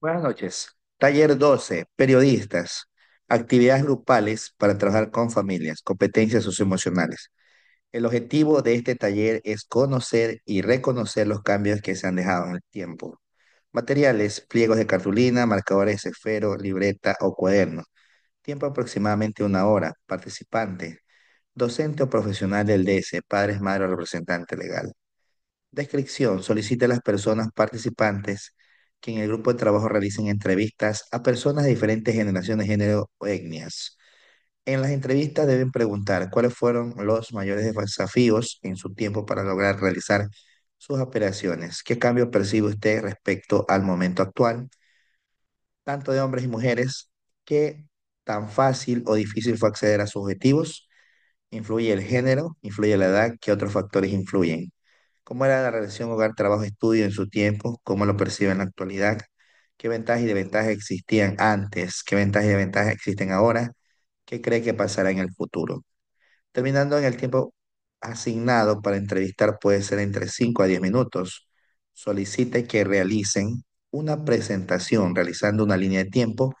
Buenas noches. Taller 12, periodistas, actividades grupales para trabajar con familias, competencias socioemocionales. El objetivo de este taller es conocer y reconocer los cambios que se han dejado en el tiempo. Materiales, pliegos de cartulina, marcadores de esfero, libreta o cuaderno. Tiempo aproximadamente una hora. Participante, docente o profesional del DS, padres, madres, o representante legal. Descripción, solicite a las personas participantes que en el grupo de trabajo realicen entrevistas a personas de diferentes generaciones, género o etnias. En las entrevistas deben preguntar cuáles fueron los mayores desafíos en su tiempo para lograr realizar sus operaciones, qué cambio percibe usted respecto al momento actual, tanto de hombres y mujeres, qué tan fácil o difícil fue acceder a sus objetivos, influye el género, influye la edad, qué otros factores influyen. ¿Cómo era la relación hogar-trabajo-estudio en su tiempo? ¿Cómo lo percibe en la actualidad? ¿Qué ventajas y desventajas existían antes? ¿Qué ventajas y desventajas existen ahora? ¿Qué cree que pasará en el futuro? Terminando en el tiempo asignado para entrevistar puede ser entre 5 a 10 minutos. Solicite que realicen una presentación realizando una línea de tiempo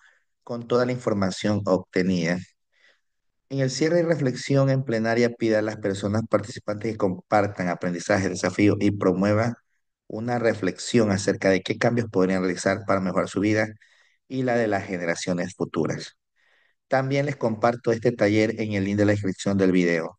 con toda la información obtenida. En el cierre y reflexión en plenaria pida a las personas participantes que compartan aprendizaje, desafíos y promuevan una reflexión acerca de qué cambios podrían realizar para mejorar su vida y la de las generaciones futuras. También les comparto este taller en el link de la descripción del video.